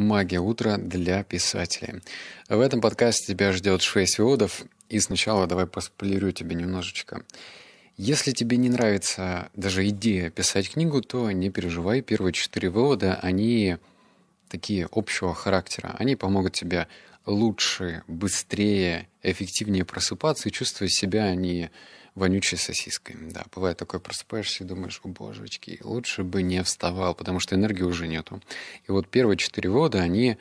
«Магия утра» для писателей. В этом подкасте тебя ждет 6 выводов, и сначала давай поспойлерю тебе немножечко. Если тебе не нравится даже идея писать книгу, то не переживай, первые четыре вывода, они такие общего характера. Они помогут тебе лучше, быстрее, эффективнее просыпаться и чувствовать себя не вонючей сосиской. Да, бывает такое, просыпаешься и думаешь, о боже, лучше бы не вставал, потому что энергии уже нету. И вот первые четыре года, они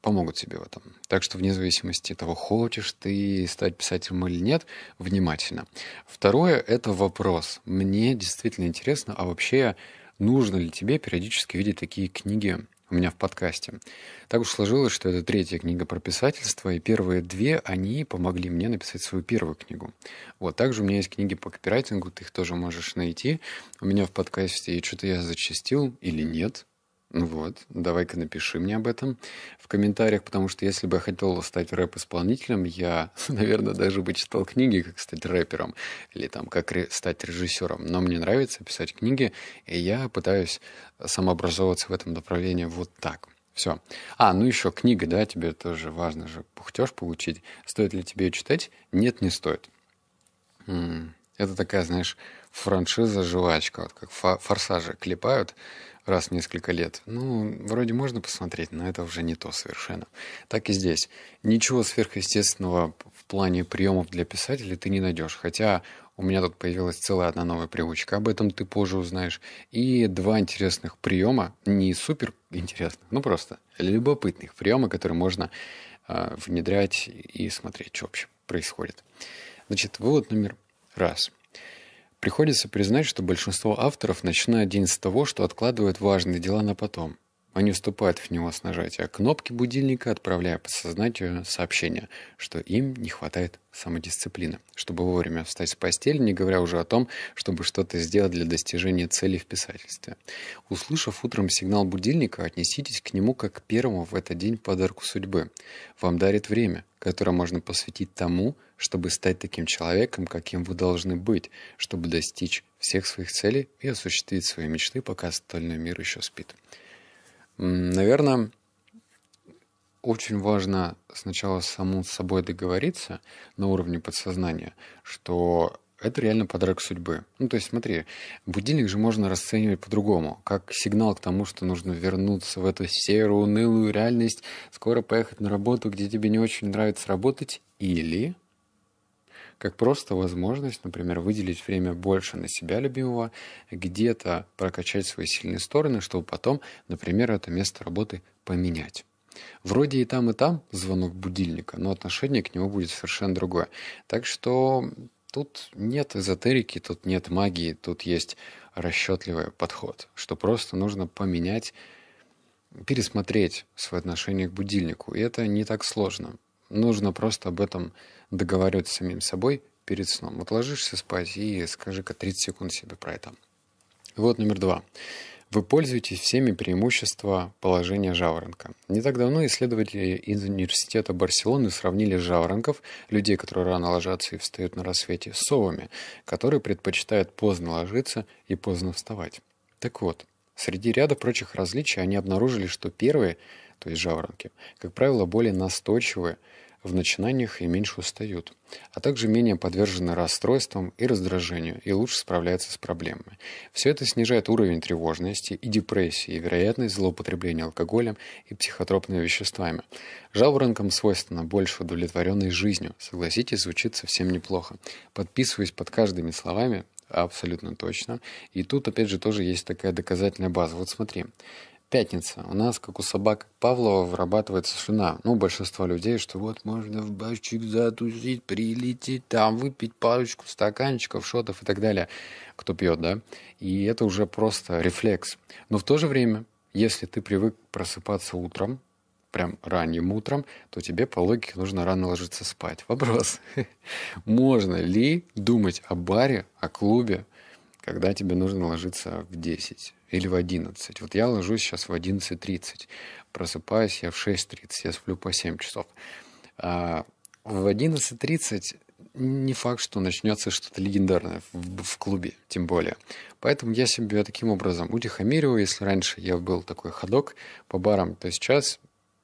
помогут тебе в этом. Так что вне зависимости от того, хочешь ты стать писателем или нет, внимательно. Второе — это вопрос. Мне действительно интересно, а вообще нужно ли тебе периодически видеть такие книги у меня в подкасте. Так уж сложилось, что это третья книга про писательство, и первые две, они помогли мне написать свою первую книгу. Вот, также у меня есть книги по копирайтингу, ты их тоже можешь найти. У меня в подкасте, и что-то я зачастил или нет, вот, давай-ка напиши мне об этом в комментариях, потому что если бы я хотел стать рэп-исполнителем, я, наверное, даже бы читал книги, как стать рэпером или там как ре- стать режиссером. Но мне нравится писать книги, и я пытаюсь самообразовываться в этом направлении вот так. Все. А, ну еще книга, да, тебе тоже важно же пухтеж получить. Стоит ли тебе ее читать? Нет, не стоит. Это такая, знаешь, франшиза-жвачка, вот как форсажи клепают, раз в несколько лет. Ну, вроде можно посмотреть, но это уже не то совершенно. Так и здесь. Ничего сверхъестественного в плане приемов для писателей ты не найдешь. Хотя у меня тут появилась целая одна новая привычка. Об этом ты позже узнаешь. И два интересных приема, не супер интересных, ну просто любопытных приема, которые можно э, внедрять и смотреть, что вообще происходит. Значит, вывод номер раз – Приходится признать, что большинство авторов начинают день с того, что откладывают важные дела на потом. Они вступают в него с нажатия кнопки будильника, отправляя подсознанию сообщение, что им не хватает самодисциплины, чтобы вовремя встать с постели, не говоря уже о том, чтобы что-то сделать для достижения цели в писательстве. Услышав утром сигнал будильника, отнеситесь к нему как к первому в этот день подарку судьбы. Вам дарит время, которое можно посвятить тому, чтобы стать таким человеком, каким вы должны быть, чтобы достичь всех своих целей и осуществить свои мечты, пока остальной мир еще спит. Наверное, очень важно сначала саму с собой договориться на уровне подсознания, что это реально подарок судьбы. Ну, то есть, смотри, будильник же можно расценивать по-другому, как сигнал к тому, что нужно вернуться в эту серую, унылую реальность, скоро поехать на работу, где тебе не очень нравится работать, или как просто возможность, например, выделить время больше на себя любимого, где-то прокачать свои сильные стороны, чтобы потом, например, это место работы поменять. Вроде и там, и там звонок будильника, но отношение к нему будет совершенно другое. Так что тут нет эзотерики, тут нет магии, тут есть расчетливый подход, что просто нужно поменять, пересмотреть свое отношение к будильнику. И это не так сложно нужно просто об этом договариваться с самим собой перед сном. Вот ложишься спать и скажи-ка 30 секунд себе про это. Вот номер два. Вы пользуетесь всеми преимуществами положения жаворонка. Не так давно исследователи из университета Барселоны сравнили жаворонков, людей, которые рано ложатся и встают на рассвете, с совами, которые предпочитают поздно ложиться и поздно вставать. Так вот, Среди ряда прочих различий они обнаружили, что первые то есть жаворонки, как правило, более настойчивы в начинаниях и меньше устают, а также менее подвержены расстройствам и раздражению и лучше справляются с проблемами. Все это снижает уровень тревожности и депрессии и вероятность злоупотребления алкоголем и психотропными веществами. Жаворонкам свойственно больше удовлетворенность жизнью. Согласитесь, звучит совсем неплохо. Подписываясь под каждыми словами, Абсолютно точно. И тут, опять же, тоже есть такая доказательная база. Вот смотри, Пятница. У нас, как у собак Павлова, вырабатывается шина. Ну, большинство людей, что вот можно в бачик затусить, прилететь, там выпить парочку стаканчиков, шотов и так далее. Кто пьет, да? И это уже просто рефлекс. Но в то же время, если ты привык просыпаться утром, прям ранним утром, то тебе по логике нужно рано ложиться спать. Вопрос, можно ли думать о баре, о клубе, когда тебе нужно ложиться в 10? или в 11. Вот я ложусь сейчас в 11.30, просыпаюсь я в 6.30, я сплю по 7 часов. А в 11.30 не факт, что начнется что-то легендарное в, в клубе, тем более. Поэтому я себя таким образом утихомириваю. Если раньше я был такой ходок по барам, то сейчас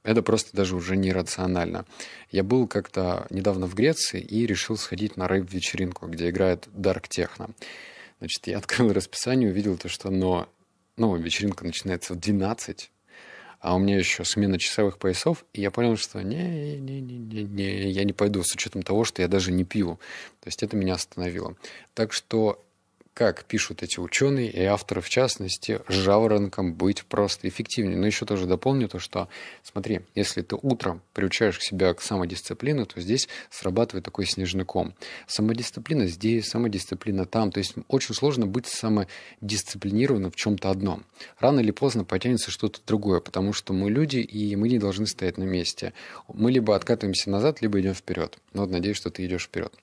это просто даже уже нерационально. Я был как-то недавно в Греции и решил сходить на рэп-вечеринку, где играет Dark Techno. Значит, я открыл расписание, увидел то, что но ну, вечеринка начинается в 12, а у меня еще смена часовых поясов, и я понял, что не-не-не-не, я не пойду с учетом того, что я даже не пью. То есть это меня остановило. Так что как пишут эти ученые и авторы, в частности, жаворонком быть просто эффективнее. Но еще тоже дополню то, что, смотри, если ты утром приучаешь себя к самодисциплине, то здесь срабатывает такой снежный ком. Самодисциплина здесь, самодисциплина там. То есть очень сложно быть самодисциплинированным в чем-то одном. Рано или поздно потянется что-то другое, потому что мы люди, и мы не должны стоять на месте. Мы либо откатываемся назад, либо идем вперед. Но ну вот надеюсь, что ты идешь вперед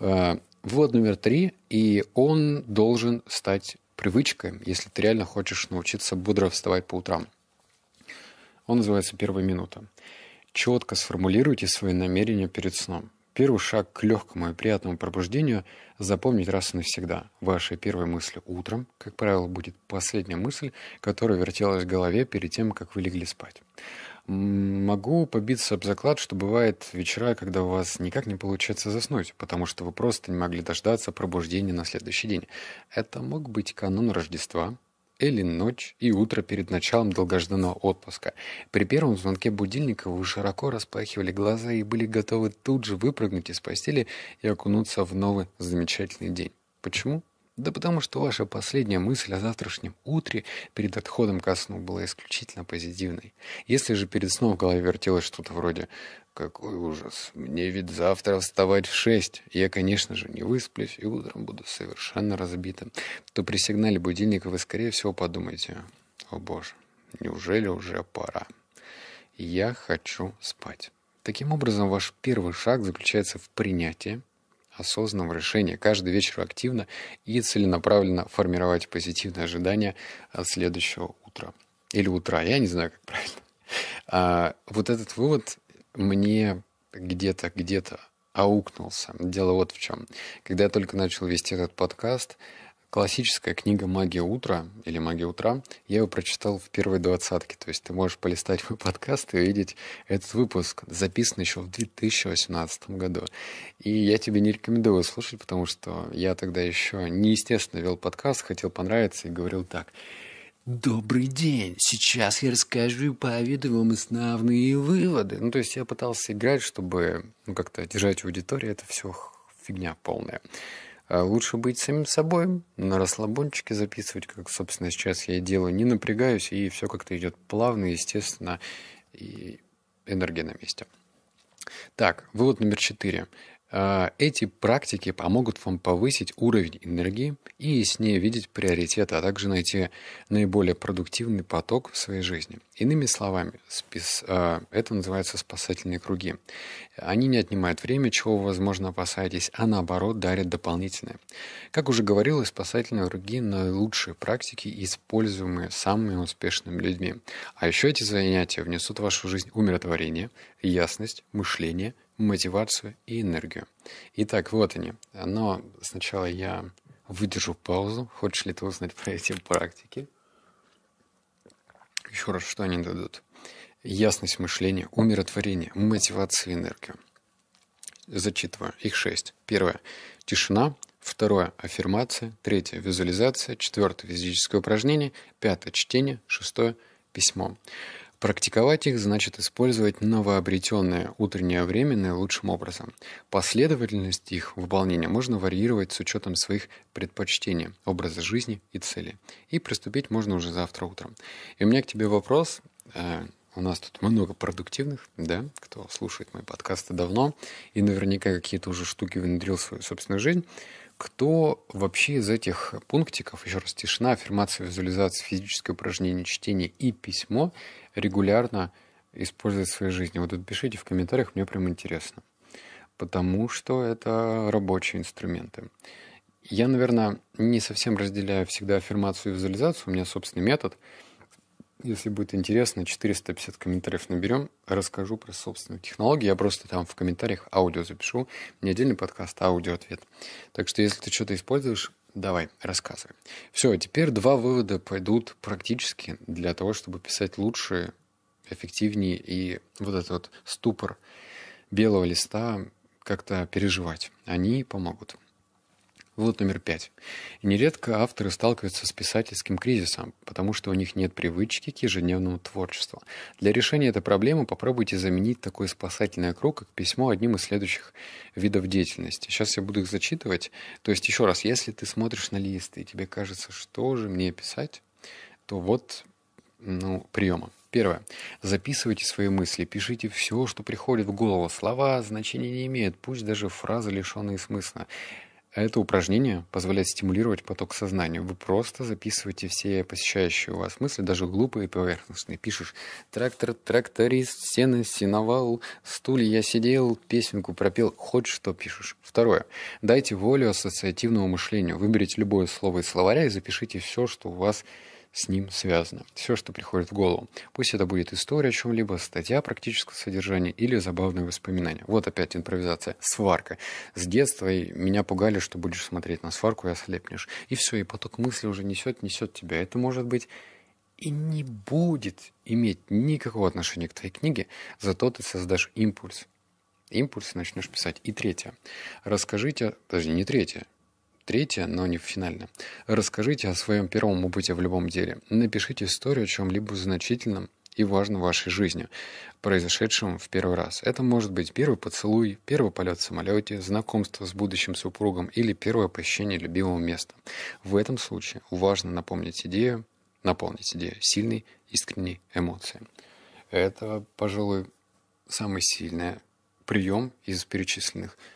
э, Вывод номер три, и он должен стать привычкой, если ты реально хочешь научиться бодро вставать по утрам. Он называется «Первая минута». Четко сформулируйте свои намерения перед сном. Первый шаг к легкому и приятному пробуждению – запомнить раз и навсегда. Вашей первой мыслью утром, как правило, будет последняя мысль, которая вертелась в голове перед тем, как вы легли спать. Могу побиться об заклад, что бывает вечера, когда у вас никак не получается заснуть, потому что вы просто не могли дождаться пробуждения на следующий день. Это мог быть канун Рождества, или ночь и утро перед началом долгожданного отпуска. При первом звонке будильника вы широко распахивали глаза и были готовы тут же выпрыгнуть из постели и окунуться в новый замечательный день. Почему? Да потому что ваша последняя мысль о завтрашнем утре перед отходом ко сну была исключительно позитивной. Если же перед сном в голове вертелось что-то вроде «Какой ужас! Мне ведь завтра вставать в шесть! Я, конечно же, не высплюсь и утром буду совершенно разбитым», то при сигнале будильника вы, скорее всего, подумаете «О боже, неужели уже пора? Я хочу спать». Таким образом, ваш первый шаг заключается в принятии – осознанного решения каждый вечер активно и целенаправленно формировать позитивные ожидания от а, следующего утра. Или утра, я не знаю, как правильно. А, вот этот вывод мне где-то, где-то аукнулся. Дело вот в чем. Когда я только начал вести этот подкаст, классическая книга «Магия утра» или «Магия утра», я ее прочитал в первой двадцатке. То есть ты можешь полистать мой подкаст и увидеть этот выпуск, записан еще в 2018 году. И я тебе не рекомендую его слушать, потому что я тогда еще неестественно вел подкаст, хотел понравиться и говорил так. Добрый день! Сейчас я расскажу и поведаю вам основные выводы. Ну, то есть я пытался играть, чтобы ну, как-то держать аудиторию. Это все фигня полная. А лучше быть самим собой, на расслабончике записывать, как, собственно, сейчас я и делаю. Не напрягаюсь, и все как-то идет плавно, естественно, и энергия на месте. Так, вывод номер четыре. А, эти практики помогут вам повысить уровень энергии и яснее видеть приоритеты, а также найти наиболее продуктивный поток в своей жизни. Иными словами, спис, а, это называются спасательные круги. Они не отнимают время, чего вы, возможно, опасаетесь, а наоборот дарят дополнительное. Как уже говорилось, спасательные круги – наилучшие практики, используемые самыми успешными людьми. А еще эти занятия внесут в вашу жизнь умиротворение, ясность, мышление – мотивацию и энергию. Итак, вот они. Но сначала я выдержу паузу. Хочешь ли ты узнать про эти практики? Еще раз, что они дадут? Ясность мышления, умиротворение, мотивация и энергию. Зачитываю. Их шесть. Первое. Тишина. Второе – аффирмация. Третье – визуализация. Четвертое – физическое упражнение. Пятое – чтение. Шестое – письмо. Практиковать их значит использовать новообретенное утреннее время наилучшим образом. Последовательность их выполнения можно варьировать с учетом своих предпочтений, образа жизни и цели. И приступить можно уже завтра утром. И у меня к тебе вопрос. Э, у нас тут много продуктивных, да, кто слушает мои подкасты давно и наверняка какие-то уже штуки внедрил в свою собственную жизнь. Кто вообще из этих пунктиков, еще раз, тишина, аффирмация, визуализация, физическое упражнение, чтение и письмо регулярно использует в своей жизни? Вот отпишите в комментариях, мне прям интересно. Потому что это рабочие инструменты. Я, наверное, не совсем разделяю всегда аффирмацию и визуализацию, у меня собственный метод – если будет интересно, 450 комментариев наберем, расскажу про собственную технологию. Я просто там в комментариях аудио запишу. Не отдельный подкаст, а аудио-ответ. Так что если ты что-то используешь, давай, рассказывай. Все, а теперь два вывода пойдут практически для того, чтобы писать лучше, эффективнее и вот этот вот ступор белого листа как-то переживать. Они помогут. Вывод номер пять. Нередко авторы сталкиваются с писательским кризисом, потому что у них нет привычки к ежедневному творчеству. Для решения этой проблемы попробуйте заменить такой спасательный круг, как письмо одним из следующих видов деятельности. Сейчас я буду их зачитывать. То есть еще раз, если ты смотришь на лист и тебе кажется, что же мне писать, то вот ну, приема. Первое. Записывайте свои мысли, пишите все, что приходит в голову. Слова значения не имеют, пусть даже фразы лишенные смысла. А это упражнение позволяет стимулировать поток сознания. Вы просто записываете все посещающие у вас мысли, даже глупые и поверхностные. Пишешь «трактор, тракторист, стены, сеновал, стулья я сидел, песенку пропел». Хоть что пишешь. Второе. Дайте волю ассоциативному мышлению. Выберите любое слово из словаря и запишите все, что у вас есть с ним связано. Все, что приходит в голову. Пусть это будет история о чем-либо, статья практического содержания или забавное воспоминание. Вот опять импровизация. Сварка. С детства меня пугали, что будешь смотреть на сварку и ослепнешь. И все, и поток мысли уже несет, несет тебя. Это может быть и не будет иметь никакого отношения к твоей книге, зато ты создашь импульс. Импульс начнешь писать. И третье. Расскажите, даже не третье, Третье, но не финальное. Расскажите о своем первом опыте в любом деле. Напишите историю о чем-либо значительном и важном в вашей жизни, произошедшем в первый раз. Это может быть первый поцелуй, первый полет в самолете, знакомство с будущим супругом или первое посещение любимого места. В этом случае важно напомнить идею, наполнить идею сильной, искренней эмоции. Это, пожалуй, самый сильный прием из перечисленных –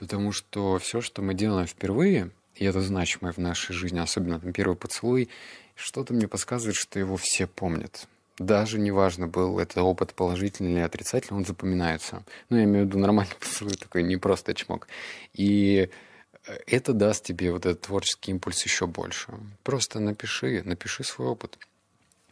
Потому что все, что мы делаем впервые, и это значимое в нашей жизни, особенно там первый поцелуй, что-то мне подсказывает, что его все помнят. Даже неважно, был это опыт положительный или отрицательный, он запоминается. Ну, я имею в виду нормальный поцелуй, такой не просто чмок. И э, это даст тебе вот этот творческий импульс еще больше. Просто напиши, напиши свой опыт.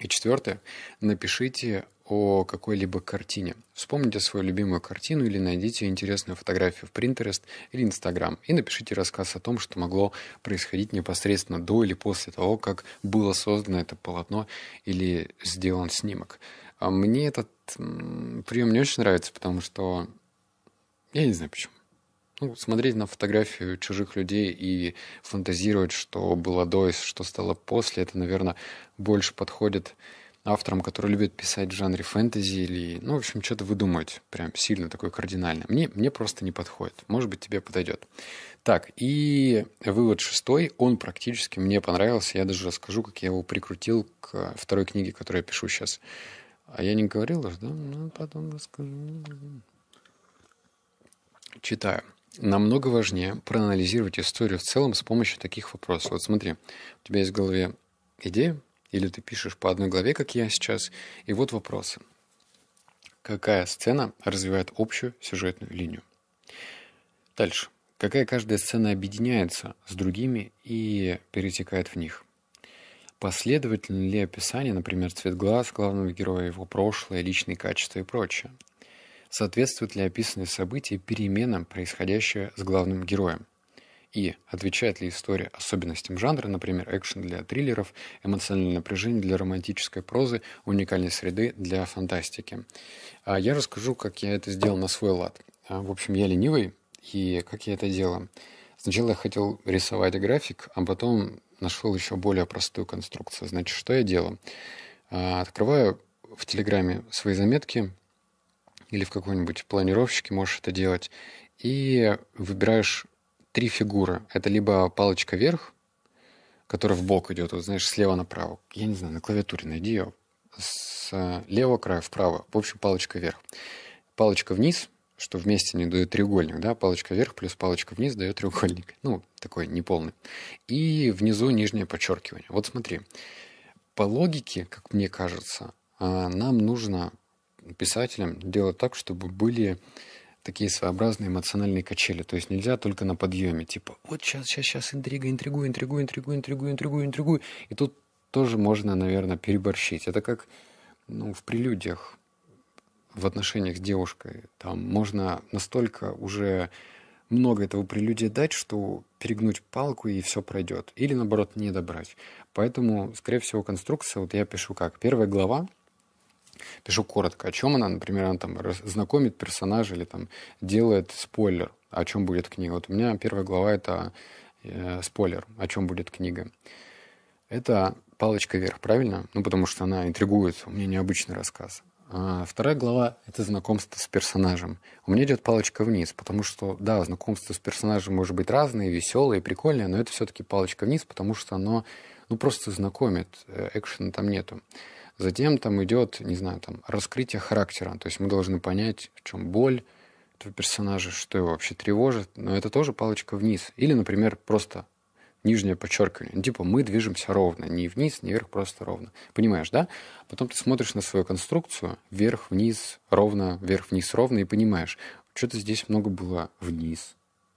И четвертое, напишите о какой-либо картине. Вспомните свою любимую картину или найдите интересную фотографию в Pinterest или Instagram и напишите рассказ о том, что могло происходить непосредственно до или после того, как было создано это полотно или сделан снимок. А мне этот прием не очень нравится, потому что я не знаю почему. Ну, смотреть на фотографию чужих людей и фантазировать, что было до и что стало после, это, наверное, больше подходит авторам, которые любят писать в жанре фэнтези или, ну, в общем, что-то выдумывать, прям сильно такое кардинальное. Мне, мне просто не подходит. Может быть, тебе подойдет. Так, и вывод шестой, он практически мне понравился. Я даже расскажу, как я его прикрутил к второй книге, которую я пишу сейчас. А я не говорил уже, да? Ну, потом расскажу. Читаю намного важнее проанализировать историю в целом с помощью таких вопросов. Вот смотри, у тебя есть в голове идея, или ты пишешь по одной главе, как я сейчас, и вот вопросы. Какая сцена развивает общую сюжетную линию? Дальше. Какая каждая сцена объединяется с другими и перетекает в них? Последовательно ли описание, например, цвет глаз главного героя, его прошлое, личные качества и прочее? соответствует ли описанные события переменам, происходящим с главным героем. И отвечает ли история особенностям жанра, например, экшен для триллеров, эмоциональное напряжение для романтической прозы, уникальной среды для фантастики. А Я расскажу, как я это сделал на свой лад. А, в общем, я ленивый, и как я это делал? Сначала я хотел рисовать график, а потом нашел еще более простую конструкцию. Значит, что я делал? А, открываю в Телеграме свои заметки, или в каком-нибудь планировщике можешь это делать, и выбираешь три фигуры. Это либо палочка вверх, которая в бок идет, вот знаешь, слева направо. Я не знаю, на клавиатуре найди ее. С э, левого края вправо. В общем, палочка вверх. Палочка вниз, что вместе не дает треугольник, да, палочка вверх плюс палочка вниз дает треугольник. Ну, такой неполный. И внизу нижнее подчеркивание. Вот смотри, по логике, как мне кажется, а, нам нужно писателям делать так, чтобы были такие своеобразные эмоциональные качели. То есть нельзя только на подъеме, типа, вот сейчас, сейчас, сейчас интрига, интригу, интригу, интригу, интригу, интригу, интригу, И тут тоже можно, наверное, переборщить. Это как ну, в прелюдиях в отношениях с девушкой. Там можно настолько уже много этого прелюдия дать, что перегнуть палку и все пройдет. Или наоборот, не добрать. Поэтому, скорее всего, конструкция, вот я пишу как. Первая глава Пишу коротко, о чем она, например, она там знакомит персонажа или там делает спойлер, о чем будет книга. Вот у меня первая глава это э, спойлер, о чем будет книга. Это палочка вверх, правильно? Ну, потому что она интригует, у меня необычный рассказ. А вторая глава – это знакомство с персонажем. У меня идет палочка вниз, потому что, да, знакомство с персонажем может быть разное, веселое, прикольное, но это все-таки палочка вниз, потому что оно, ну, просто знакомит, э, экшена там нету. Затем там идет, не знаю, там раскрытие характера. То есть мы должны понять, в чем боль этого персонажа, что его вообще тревожит. Но это тоже палочка вниз. Или, например, просто нижнее подчеркивание. Ну, типа мы движемся ровно, не вниз, не вверх, просто ровно. Понимаешь, да? А потом ты смотришь на свою конструкцию, вверх, вниз, ровно, вверх, вниз, ровно, и понимаешь, что-то здесь много было вниз,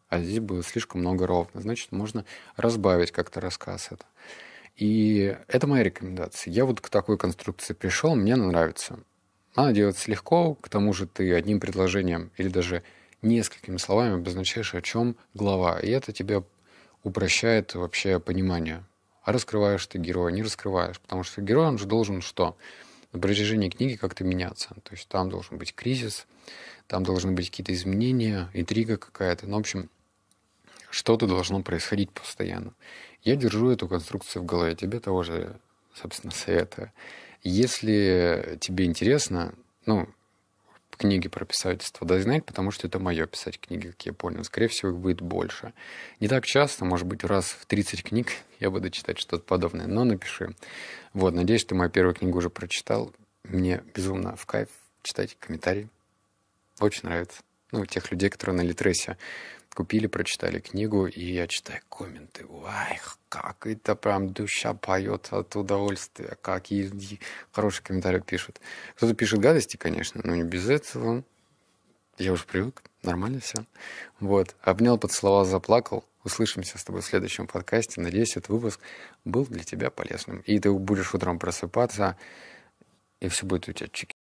а здесь было слишком много ровно. Значит, можно разбавить как-то рассказ это. И это моя рекомендация. Я вот к такой конструкции пришел, мне она нравится. Она делается легко, к тому же ты одним предложением или даже несколькими словами обозначаешь, о чем глава. И это тебе упрощает вообще понимание. А раскрываешь ты героя, не раскрываешь. Потому что герой, он же должен что? На протяжении книги как-то меняться. То есть там должен быть кризис, там должны быть какие-то изменения, интрига какая-то. Ну, в общем, что-то должно происходить постоянно. Я держу эту конструкцию в голове. Тебе того же, собственно, советую. Если тебе интересно, ну, книги про писательство да, знать, потому что это мое писать книги, как я понял. Скорее всего, их будет больше. Не так часто, может быть, раз в 30 книг я буду читать что-то подобное, но напиши. Вот, надеюсь, ты мою первую книгу уже прочитал. Мне безумно в кайф читать комментарии. Очень нравится. Ну, тех людей, которые на Литресе купили, прочитали книгу, и я читаю комменты. Ай, как это прям душа поет от удовольствия, как и, и хорошие комментарии пишут. Кто-то пишет гадости, конечно, но не без этого. Я уже привык, нормально все. Вот, обнял, поцеловал, заплакал. Услышимся с тобой в следующем подкасте. Надеюсь, этот выпуск был для тебя полезным. И ты будешь утром просыпаться, и все будет у тебя чики.